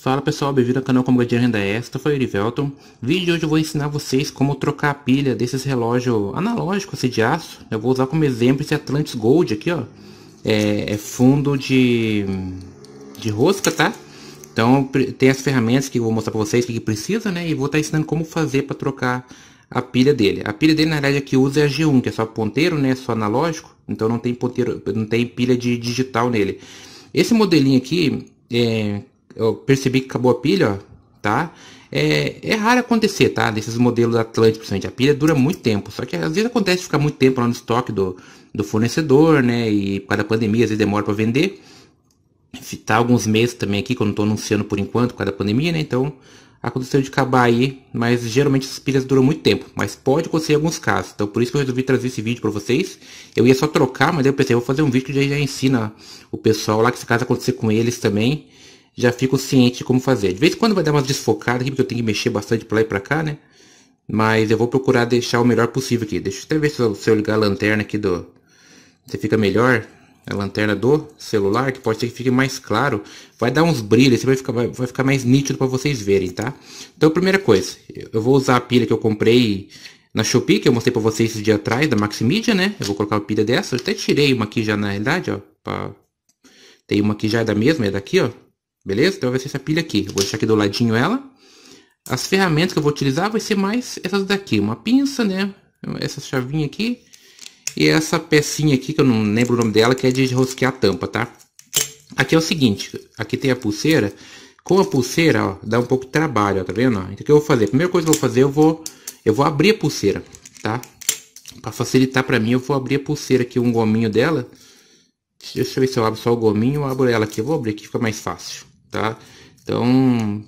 Fala pessoal, bem-vindo ao canal Como Gadinha Renda é. Extra, foi o Erivelton. Vídeo de hoje eu vou ensinar vocês como trocar a pilha desses relógios analógicos, assim, de aço. Eu vou usar como exemplo esse Atlantis Gold aqui, ó. É, é fundo de, de rosca, tá? Então tem as ferramentas que eu vou mostrar pra vocês que precisa, né? E vou estar tá ensinando como fazer para trocar a pilha dele. A pilha dele, na realidade aqui é usa é a G1, que é só ponteiro, né? só analógico. Então não tem ponteiro, não tem pilha de digital nele. Esse modelinho aqui... É, eu percebi que acabou a pilha, ó, tá? É, é raro acontecer, tá? Desses modelos Atlântico, principalmente. A pilha dura muito tempo. Só que às vezes acontece ficar muito tempo lá no estoque do, do fornecedor, né? E por causa da pandemia, às vezes demora para vender. Tá alguns meses também aqui, que eu não tô anunciando por enquanto, por causa da pandemia, né? Então, aconteceu de acabar aí, mas geralmente as pilhas duram muito tempo, mas pode acontecer em alguns casos, então por isso que eu resolvi trazer esse vídeo para vocês, eu ia só trocar, mas eu pensei, eu vou fazer um vídeo que já, já ensina o pessoal lá, que se caso acontecer com eles também, já fico ciente de como fazer. De vez em quando vai dar umas desfocadas aqui, porque eu tenho que mexer bastante para lá e para cá, né? Mas eu vou procurar deixar o melhor possível aqui. Deixa eu até ver se eu, se eu ligar a lanterna aqui do... Se fica melhor a lanterna do celular, que pode ser que fique mais claro. Vai dar uns brilhos, vai ficar, vai, vai ficar mais nítido para vocês verem, tá? Então, primeira coisa, eu vou usar a pilha que eu comprei na Shopee, que eu mostrei para vocês esse dia atrás, da Maximídia, né? Eu vou colocar uma pilha dessa. Eu até tirei uma aqui já, na realidade, ó. Pra... Tem uma aqui já é da mesma, é daqui, ó. Beleza? Então vai ser essa pilha aqui. Eu vou deixar aqui do ladinho ela. As ferramentas que eu vou utilizar vai ser mais essas daqui. Uma pinça, né? Essa chavinha aqui. E essa pecinha aqui, que eu não lembro o nome dela, que é de rosquear a tampa, tá? Aqui é o seguinte. Aqui tem a pulseira. Com a pulseira, ó, dá um pouco de trabalho, ó, tá vendo? Então, o que eu vou fazer? primeira coisa que eu vou fazer, eu vou, eu vou abrir a pulseira, tá? Para facilitar para mim, eu vou abrir a pulseira aqui, um gominho dela. Deixa eu ver se eu abro só o gominho ou abro ela aqui. Eu vou abrir aqui, fica mais fácil tá? Então,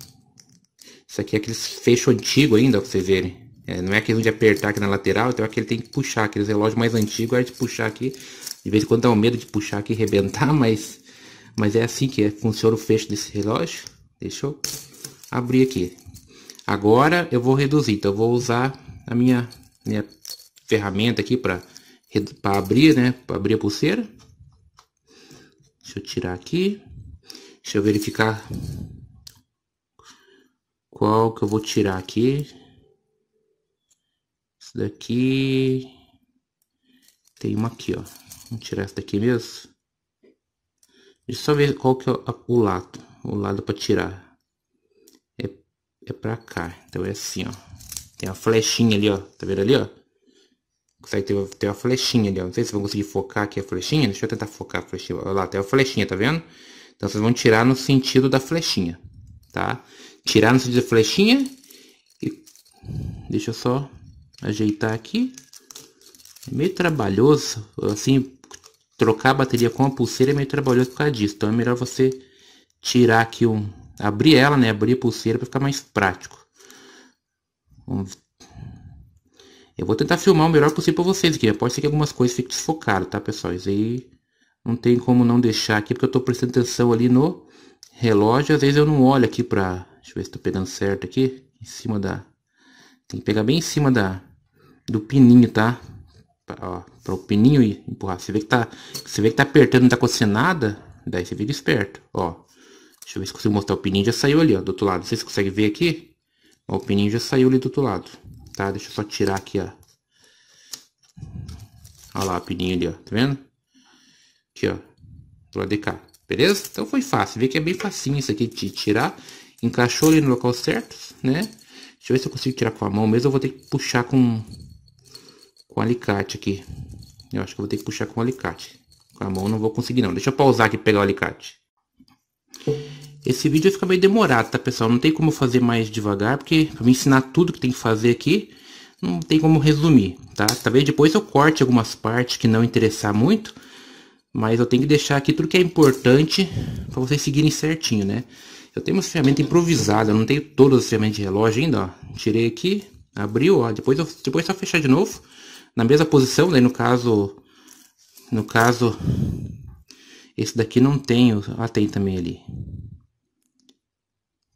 isso aqui é aqueles fecho antigo ainda, pra vocês verem. É, não é aquele de apertar aqui na lateral, então é aquele que tem que puxar, aqueles relógios mais antigos, é de puxar aqui. De vez em quando dá um medo de puxar aqui e rebentar, mas, mas é assim que é, funciona o fecho desse relógio. Deixa eu abrir aqui. Agora eu vou reduzir, então eu vou usar a minha, minha ferramenta aqui para abrir, né? Para abrir a pulseira. Deixa eu tirar aqui. Deixa eu verificar qual que eu vou tirar aqui. Esse daqui. Tem uma aqui, ó. Vamos tirar essa daqui mesmo. Deixa eu só ver qual que é o lado. O lado para tirar. É, é pra cá. Então é assim, ó. Tem uma flechinha ali, ó. Tá vendo ali, ó? Consegue ter, ter uma flechinha ali, ó. Não sei se vão conseguir focar aqui a flechinha. Deixa eu tentar focar a flechinha. Olha lá, tem uma flechinha, tá vendo? Então vocês vão tirar no sentido da flechinha, tá? Tirar no sentido da flechinha e deixa eu só ajeitar aqui. É meio trabalhoso, assim, trocar a bateria com a pulseira é meio trabalhoso por causa disso. Então é melhor você tirar aqui um, abrir ela, né? Abrir a pulseira para ficar mais prático. Vamos eu vou tentar filmar o melhor possível para vocês aqui. Né? Pode ser que algumas coisas fiquem desfocadas, tá, pessoal? Isso aí não tem como não deixar aqui, porque eu estou prestando atenção ali no relógio. Às vezes eu não olho aqui para... Deixa eu ver se tô tá pegando certo aqui. Em cima da... Tem que pegar bem em cima da... Do pininho, tá? Para o pininho e empurrar. Você vê que tá... Você vê que tá apertando, não tá acontecendo nada. Daí você fica esperto, ó. Deixa eu ver se consigo mostrar. O pininho já saiu ali, ó. Do outro lado. Vocês conseguem ver aqui? Ó, o pininho já saiu ali do outro lado. Tá? Deixa eu só tirar aqui, ó. Olha lá, o pininho ali, ó. Tá vendo? Aqui, ó. Do lado de cá. Beleza? Então foi fácil. Vê que é bem facinho isso aqui de tirar. Encaixou ali no local certo, né? Deixa eu ver se eu consigo tirar com a mão mesmo. Eu vou ter que puxar com, com alicate aqui. Eu acho que vou ter que puxar com alicate. Com a mão não vou conseguir não. Deixa eu pausar aqui e pegar o alicate. Esse vídeo fica meio demorado, tá pessoal? Não tem como fazer mais devagar, porque para me ensinar tudo que tem que fazer aqui, não tem como resumir, tá? Talvez depois eu corte algumas partes que não interessar muito, mas eu tenho que deixar aqui tudo que é importante para vocês seguirem certinho, né? Eu tenho uma ferramenta improvisada, eu não tenho todas as ferramentas de relógio ainda, ó. Tirei aqui, abriu, ó. Depois, eu, depois é só fechar de novo, na mesma posição, né? no caso... No caso... Esse daqui não tem, ah, tem também ali.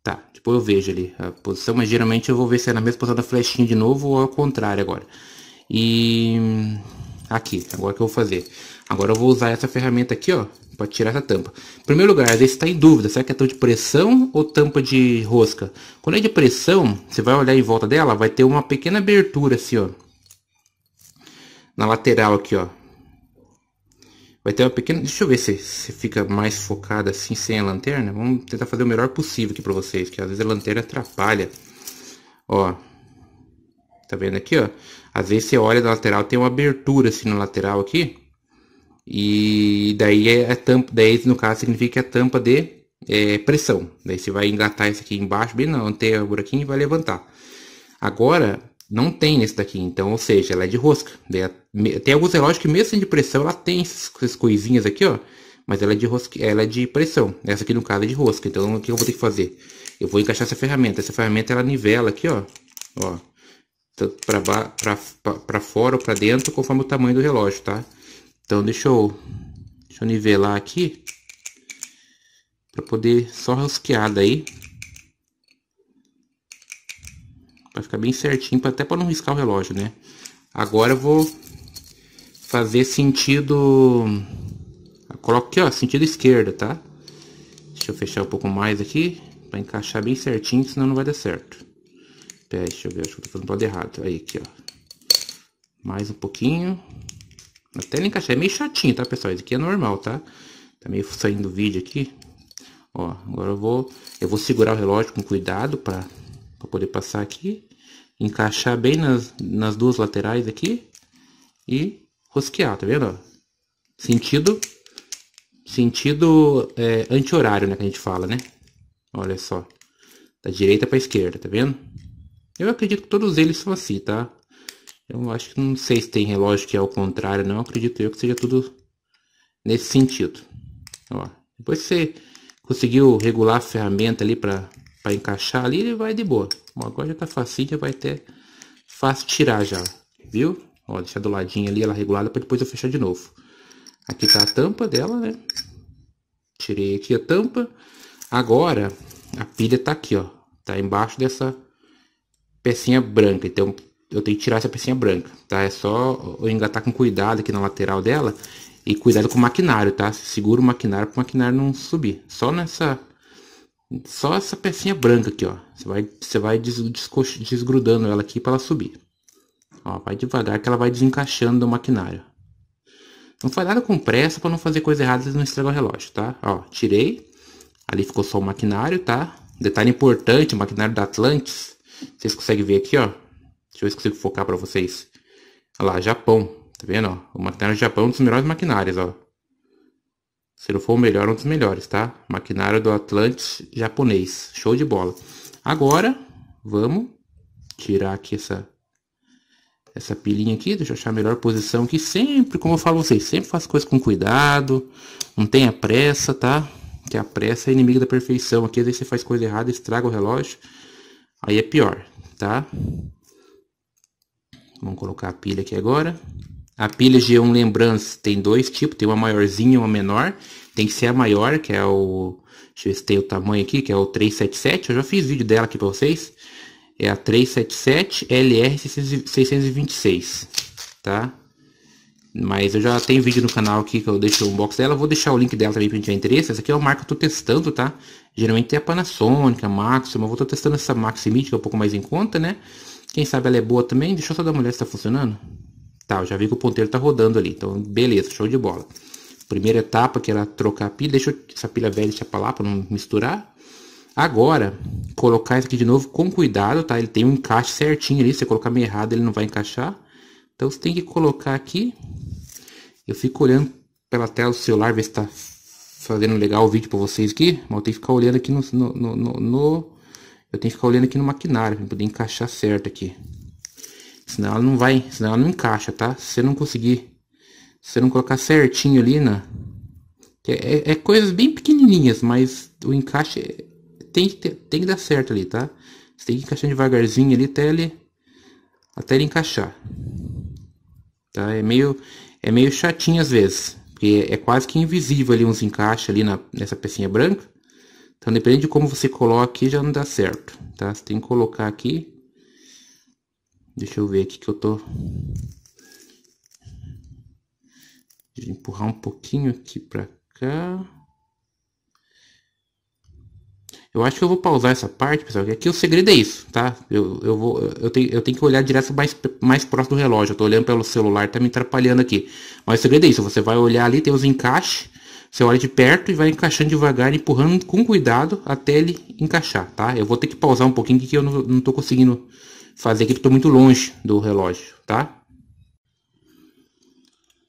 Tá, depois eu vejo ali a posição, mas geralmente eu vou ver se é na mesma posição da flechinha de novo ou ao contrário agora. E Aqui, agora que eu vou fazer. Agora eu vou usar essa ferramenta aqui, ó, para tirar essa tampa. Em primeiro lugar, às vezes está em dúvida, será que é tampa de pressão ou tampa de rosca? Quando é de pressão, você vai olhar em volta dela, vai ter uma pequena abertura assim, ó. Na lateral aqui, ó. Vai ter uma pequena... Deixa eu ver se, se fica mais focado assim sem a lanterna. Vamos tentar fazer o melhor possível aqui para vocês, que às vezes a lanterna atrapalha. Ó. Tá vendo aqui, ó? Às vezes você olha da lateral, tem uma abertura assim na lateral aqui. E daí é a é tampa, daí no caso significa que é a tampa de é, pressão. Daí você vai engatar isso aqui embaixo, bem não, tem o buraquinho e vai levantar. Agora, não tem nesse daqui, então, ou seja, ela é de rosca. Tem alguns relógios que mesmo sem de pressão, ela tem essas coisinhas aqui, ó. Mas ela é de rosca, ela é de pressão. Essa aqui no caso é de rosca. Então, o que eu vou ter que fazer? Eu vou encaixar essa ferramenta. Essa ferramenta ela nivela aqui, ó. Ó, então, para fora ou para dentro, conforme o tamanho do relógio, tá? Então deixa eu, deixa eu nivelar aqui para poder só rosquear daí. para ficar bem certinho, até para não riscar o relógio, né? Agora eu vou fazer sentido... Coloco aqui, ó, sentido esquerda, tá? Deixa eu fechar um pouco mais aqui, para encaixar bem certinho, senão não vai dar certo pés, deixa eu ver, acho que eu tô fazendo do lado errado. Aí, aqui, ó. Mais um pouquinho. Até ele encaixar, é meio chatinho, tá, pessoal? Isso aqui é normal, tá? Tá meio saindo do vídeo aqui. Ó, agora eu vou, eu vou segurar o relógio com cuidado pra, pra poder passar aqui. Encaixar bem nas, nas duas laterais aqui. E rosquear, tá vendo? Ó? Sentido, sentido é, anti-horário, né, que a gente fala, né? Olha só. Da direita pra esquerda, tá vendo? Eu acredito que todos eles são assim, tá? Eu acho que não sei se tem relógio que é o contrário, não. acredito eu que seja tudo nesse sentido. Ó, depois que você conseguiu regular a ferramenta ali para encaixar ali, ele vai de boa. Bom, agora já tá facinho, já vai até fácil tirar já, viu? Ó, deixar do ladinho ali ela regulada para depois eu fechar de novo. Aqui tá a tampa dela, né? Tirei aqui a tampa. Agora, a pilha tá aqui, ó. Tá embaixo dessa pecinha branca. Então eu tenho que tirar essa pecinha branca, tá? É só eu engatar com cuidado aqui na lateral dela e cuidado com o maquinário, tá? Segura o maquinário para o maquinário não subir. Só nessa só essa pecinha branca aqui, ó. Você vai você vai des, desgrudando ela aqui para ela subir. Ó, vai devagar que ela vai desencaixando do maquinário. Não faz nada com pressa para não fazer coisa errada e não estragar o relógio, tá? Ó, tirei. Ali ficou só o maquinário, tá? Detalhe importante, o maquinário da Atlantis vocês conseguem ver aqui, ó. Deixa eu ver se consigo focar para vocês. Olha lá, Japão. Tá vendo, ó? O maquinário do Japão é um dos melhores maquinários, ó. Se não for o melhor, é um dos melhores, tá? Maquinário do Atlantis japonês. Show de bola. Agora, vamos tirar aqui essa essa pilinha aqui, deixa eu achar a melhor posição que sempre, como eu falo vocês, sempre faço coisas com cuidado, não tenha pressa, tá? Que a pressa é inimiga da perfeição aqui, às vezes você faz coisa errada, estraga o relógio. Aí é pior, tá? Vamos colocar a pilha aqui agora. A pilha G1 lembrança tem dois tipos, tem uma maiorzinha e uma menor. Tem que ser a maior, que é o... Deixa eu ver se tem o tamanho aqui, que é o 377. Eu já fiz vídeo dela aqui para vocês. É a 377 LR626, tá? Mas eu já tenho vídeo no canal aqui que eu deixo o unboxing dela. Vou deixar o link dela também para quem tiver interesse. Essa aqui é uma marca que eu tô testando, tá? Geralmente é a Panasonic, a Maxima. Eu vou estar testando essa Maxima que é um pouco mais em conta, né? Quem sabe ela é boa também. Deixa eu só dar uma olhada se tá funcionando. Tá, eu já vi que o ponteiro tá rodando ali. Então, beleza, show de bola. Primeira etapa que era trocar a pilha. Deixa eu, essa pilha velha deixa pra lá para não misturar. Agora, colocar isso aqui de novo com cuidado, tá? Ele tem um encaixe certinho ali. Se você colocar meio errado, ele não vai encaixar. Então, você tem que colocar aqui eu fico olhando pela tela do celular, ver se tá fazendo legal o vídeo para vocês aqui. Mas eu tenho que ficar olhando aqui no, no, no, no, Eu tenho que ficar olhando aqui no maquinário para poder encaixar certo aqui. Senão ela não vai, senão ela não encaixa, tá? Se você não conseguir, se você não colocar certinho ali na... Né? É, é, é coisas bem pequenininhas, mas o encaixe tem que, ter, tem que dar certo ali, tá? Você tem que encaixar devagarzinho ali até ele, até ele encaixar. Tá? É, meio, é meio chatinho às vezes, porque é quase que invisível ali uns encaixes ali na, nessa pecinha branca. Então, depende de como você coloca aqui, já não dá certo, tá? Você tem que colocar aqui. Deixa eu ver aqui que eu tô... Deixa eu empurrar um pouquinho aqui pra cá. Eu acho que eu vou pausar essa parte, pessoal, que aqui o segredo é isso, tá? Eu, eu, vou, eu, tenho, eu tenho que olhar direto mais, mais próximo do relógio. Eu tô olhando pelo celular, tá me atrapalhando aqui. Mas o segredo é isso, você vai olhar ali, tem os encaixes, você olha de perto e vai encaixando devagar, empurrando com cuidado até ele encaixar, tá? Eu vou ter que pausar um pouquinho que eu não, não tô conseguindo fazer aqui, porque tô muito longe do relógio, tá?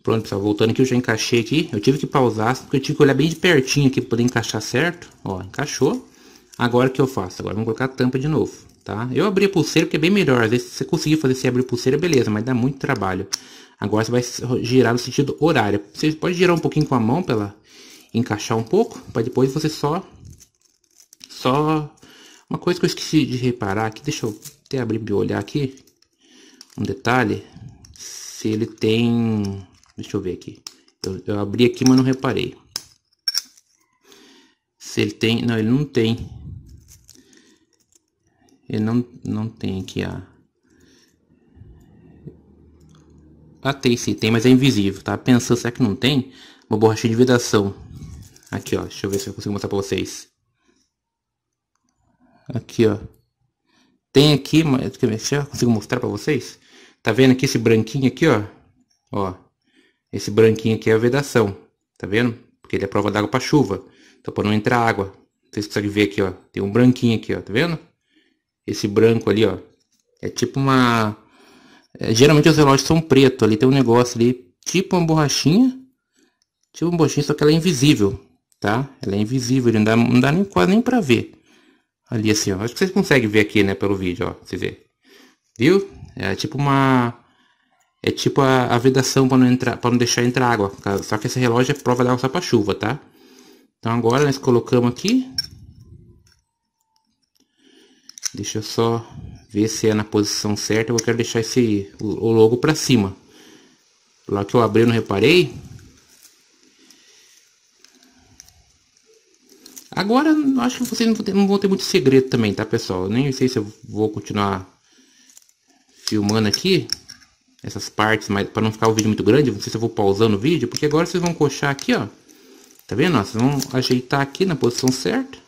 Pronto, pessoal, voltando aqui, eu já encaixei aqui. Eu tive que pausar, porque eu tive que olhar bem de pertinho aqui para poder encaixar certo. Ó, encaixou. Agora o que eu faço? Agora vamos colocar a tampa de novo, tá? Eu abri a pulseira porque é bem melhor. Às vezes se você conseguir fazer sem abrir pulseira, beleza, mas dá muito trabalho. Agora você vai girar no sentido horário. Você pode girar um pouquinho com a mão para encaixar um pouco, para depois você só... Só... Uma coisa que eu esqueci de reparar aqui, deixa eu até abrir e olhar aqui. Um detalhe, se ele tem... Deixa eu ver aqui. Eu, eu abri aqui, mas não reparei. Se ele tem... Não, ele não tem ele não, não tem aqui a... Ah, tem sim, tem, mas é invisível, tá? Pensando, será que não tem? Uma borracha de vedação. Aqui, ó. Deixa eu ver se eu consigo mostrar pra vocês. Aqui, ó. Tem aqui, mas... Deixa eu consigo mostrar pra vocês. Tá vendo aqui esse branquinho aqui, ó? Ó. Esse branquinho aqui é a vedação. Tá vendo? Porque ele é prova d'água pra chuva. Então, pra não entrar água. Vocês conseguem ver aqui, ó. Tem um branquinho aqui, ó. Tá vendo? Esse branco ali, ó. É tipo uma... É, geralmente os relógios são preto. Ali tem um negócio ali, tipo uma borrachinha. Tipo uma borrachinha, só que ela é invisível, tá? Ela é invisível, não dá, não dá nem, quase nem pra ver. Ali assim, ó. Acho que vocês conseguem ver aqui, né, pelo vídeo, ó. Você vê. Viu? É tipo uma... É tipo a, a vedação para não, entrar, não deixar entrar água. Só que esse relógio é prova d'água só pra chuva, tá? Então agora nós colocamos aqui. Deixa eu só ver se é na posição certa. Eu quero deixar esse o logo para cima. Lá que eu abri, eu não reparei. Agora, acho que vocês não vão, ter, não vão ter muito segredo também, tá, pessoal? Eu nem sei se eu vou continuar filmando aqui essas partes, mas para não ficar o vídeo muito grande, não sei se eu vou pausando o vídeo, porque agora vocês vão coxar aqui, ó. Tá vendo? Ó, vocês vão ajeitar aqui na posição certa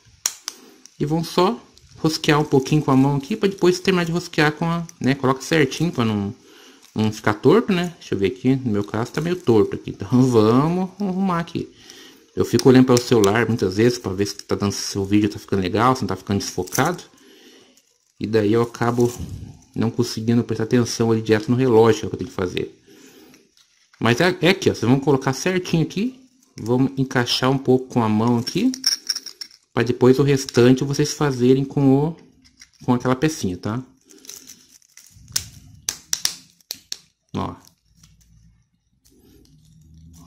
e vão só rosquear um pouquinho com a mão aqui para depois terminar de rosquear com a, né? Coloca certinho para não, não ficar torto, né? Deixa eu ver aqui, no meu caso tá meio torto aqui. Então vamos arrumar aqui. Eu fico olhando para o celular muitas vezes para ver se tá dando seu o vídeo tá ficando legal, se não tá ficando desfocado. E daí eu acabo não conseguindo prestar atenção ali direto no relógio, que é que eu tenho que fazer. Mas é, é aqui, ó, vocês vão colocar certinho aqui. Vamos encaixar um pouco com a mão aqui para depois o restante vocês fazerem com o com aquela pecinha, tá? Ó.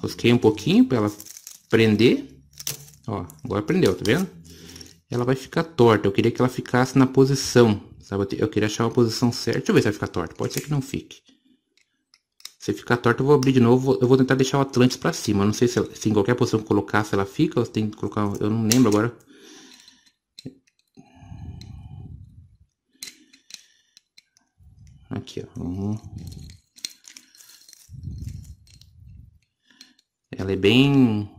Rosquei um pouquinho para ela prender. Ó, agora prendeu, tá vendo? Ela vai ficar torta. Eu queria que ela ficasse na posição, sabe? Eu queria achar uma posição certa. Deixa eu ver se vai ficar torta. Pode ser que não fique. Se ficar torta, eu vou abrir de novo. Eu vou tentar deixar o Atlantis para cima. Eu não sei se, se em qualquer posição que colocar, se ela fica. Ou se tem que colocar... Eu não lembro agora Aqui, ó. Vamos... Uhum. Ela é bem...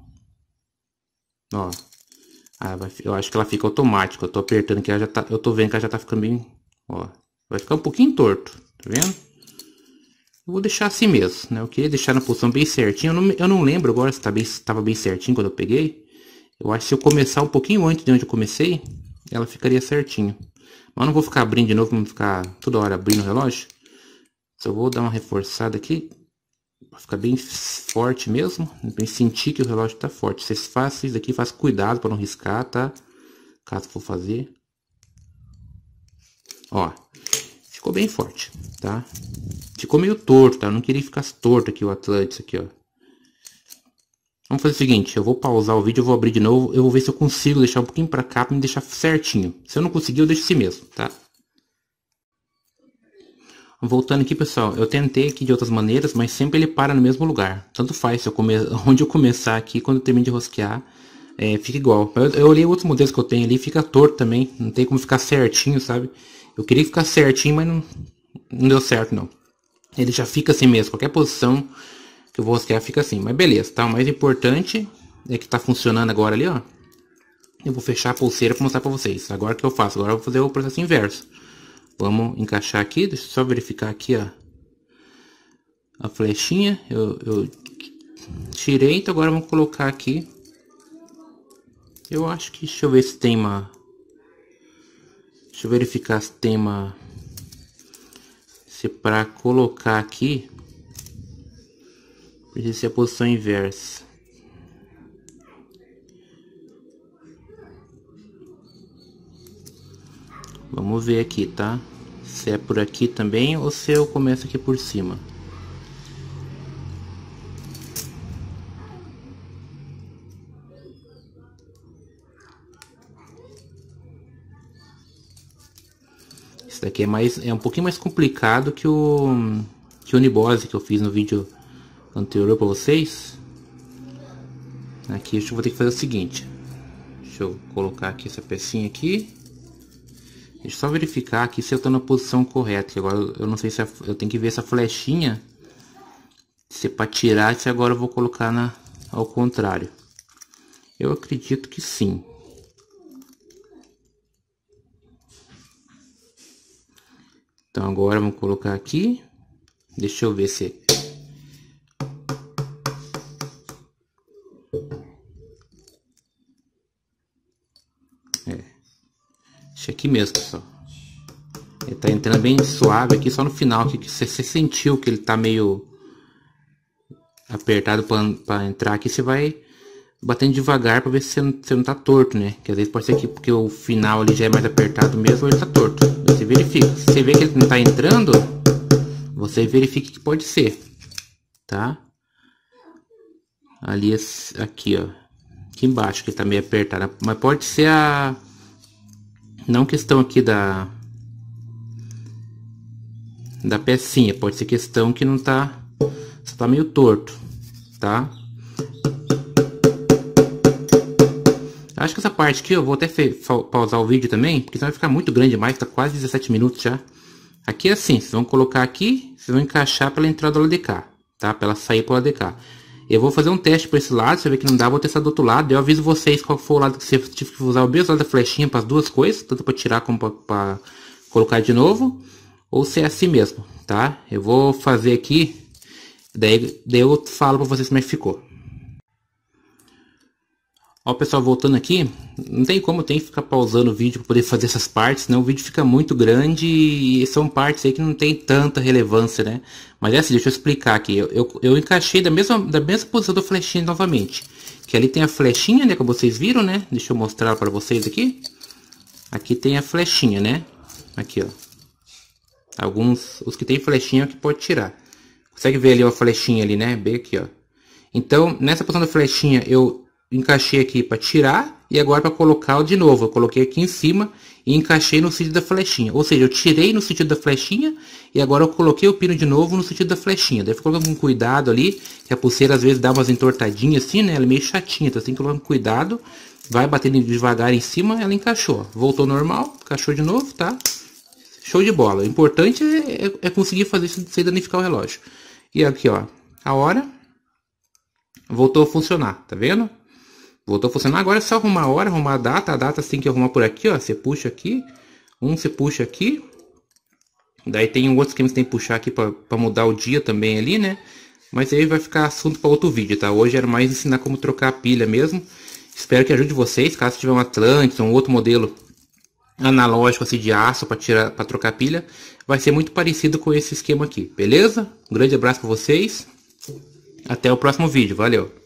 Ó. Ah, eu acho que ela fica automática. Eu tô apertando que ela já tá... Eu tô vendo que ela já tá ficando bem... Ó. Vai ficar um pouquinho torto, tá vendo? Eu vou deixar assim mesmo, né? Eu queria deixar na posição bem certinho. Eu não, eu não lembro agora se tá bem, estava bem certinho quando eu peguei. Eu acho que se eu começar um pouquinho antes de onde eu comecei, ela ficaria certinho. Mas não vou ficar abrindo de novo, vou ficar toda hora abrindo o relógio. Só então, vou dar uma reforçada aqui. Pra ficar bem forte mesmo. Bem sentir que o relógio tá forte. Vocês façam isso daqui, façam cuidado para não riscar, tá? Caso for fazer. Ó, ficou bem forte, tá? Ficou meio torto, tá? Eu não queria ficar torto aqui o Atlantis aqui, ó. Vamos fazer o seguinte, eu vou pausar o vídeo, eu vou abrir de novo, eu vou ver se eu consigo deixar um pouquinho para cá para me deixar certinho. Se eu não conseguir, eu deixo assim mesmo, tá? Voltando aqui, pessoal, eu tentei aqui de outras maneiras, mas sempre ele para no mesmo lugar. Tanto faz, se eu come... onde eu começar aqui, quando eu termino de rosquear, é, fica igual. Eu, eu olhei outros modelos que eu tenho ali, fica torto também, não tem como ficar certinho, sabe? Eu queria ficar certinho, mas não, não deu certo, não. Ele já fica assim mesmo, qualquer posição que vou Vosquer fica assim. Mas beleza, tá? O mais importante é que tá funcionando agora ali, ó. Eu vou fechar a pulseira para mostrar para vocês. Agora que eu faço? Agora eu vou fazer o processo inverso. Vamos encaixar aqui, deixa eu só verificar aqui, ó. A flechinha, eu, eu tirei, então agora vamos colocar aqui. Eu acho que, deixa eu ver se tem uma... Deixa eu verificar se tem uma... Se para colocar aqui, Precisa ser a posição inversa. Vamos ver aqui, tá? Se é por aqui também ou se eu começo aqui por cima. Esse daqui é mais é um pouquinho mais complicado que o que o Unibose que eu fiz no vídeo anterior para vocês. Aqui eu vou ter que fazer o seguinte. Deixa eu colocar aqui essa pecinha aqui. Deixa eu só verificar aqui se eu estou na posição correta. Que agora eu não sei se eu tenho que ver essa flechinha. Se é para tirar, se agora eu vou colocar na, ao contrário. Eu acredito que sim. Então agora vamos colocar aqui. Deixa eu ver se aqui mesmo, pessoal. Ele tá entrando bem suave aqui, só no final aqui, que você, sentiu que ele tá meio apertado para entrar aqui, você vai batendo devagar para ver se você não, você não tá torto, né? Que às vezes pode ser que porque o final ali já é mais apertado mesmo, ele tá torto. Você verifica. Se você vê que ele não tá entrando, você verifica que pode ser, tá? Ali, aqui, ó. Aqui embaixo, que ele tá meio apertado. Mas pode ser a não questão aqui da da pecinha, pode ser questão que não tá só tá meio torto, tá? Acho que essa parte aqui eu vou até pausar o vídeo também, porque senão vai ficar muito grande demais, tá quase 17 minutos já. Aqui é assim, vocês vão colocar aqui, vocês vão encaixar pela entrada do lado de cá, tá? Pra ela sair pro lado de cá. Eu vou fazer um teste por esse lado, se eu ver que não dá, vou testar do outro lado. Eu aviso vocês qual for o lado que você tive que usar o mesmo lado da flechinha para as duas coisas, tanto para tirar como para colocar de novo, ou se é assim mesmo, tá? Eu vou fazer aqui, daí, daí eu falo para vocês como é que ficou. Ó, pessoal, voltando aqui, não tem como, tem que ficar pausando o vídeo para poder fazer essas partes, né? O vídeo fica muito grande e são partes aí que não tem tanta relevância, né? Mas é assim, deixa eu explicar aqui. Eu, eu, eu encaixei da mesma, da mesma posição da flechinha novamente. Que ali tem a flechinha, né? Que vocês viram, né? Deixa eu mostrar para vocês aqui. Aqui tem a flechinha, né? Aqui, ó. Alguns, os que tem flechinha é que pode tirar. Consegue ver ali a flechinha ali, né? Bem aqui, ó. Então, nessa posição da flechinha, eu encaixei aqui para tirar e agora para colocar de novo. Eu coloquei aqui em cima e encaixei no sentido da flechinha. Ou seja, eu tirei no sentido da flechinha e agora eu coloquei o pino de novo no sentido da flechinha. Deve colocar com cuidado ali, que a pulseira às vezes dá umas entortadinhas assim, né? Ela é meio chatinha, então tem que colocar com cuidado. Vai batendo devagar em cima, ela encaixou. Voltou normal, encaixou de novo, tá? Show de bola. O importante é, é, é conseguir fazer isso sem danificar o relógio. E aqui, ó, a hora voltou a funcionar, tá vendo? voltou a funcionar. Agora é só arrumar a hora, arrumar a data. A data você tem que arrumar por aqui, ó. Você puxa aqui. Um você puxa aqui. Daí tem um outro esquema que você tem que puxar aqui para mudar o dia também ali, né? Mas aí vai ficar assunto para outro vídeo, tá? Hoje era mais ensinar como trocar a pilha mesmo. Espero que ajude vocês. Caso tiver um Atlantis ou um outro modelo analógico assim de aço para tirar para trocar a pilha, vai ser muito parecido com esse esquema aqui, beleza? Um grande abraço para vocês. Até o próximo vídeo. Valeu.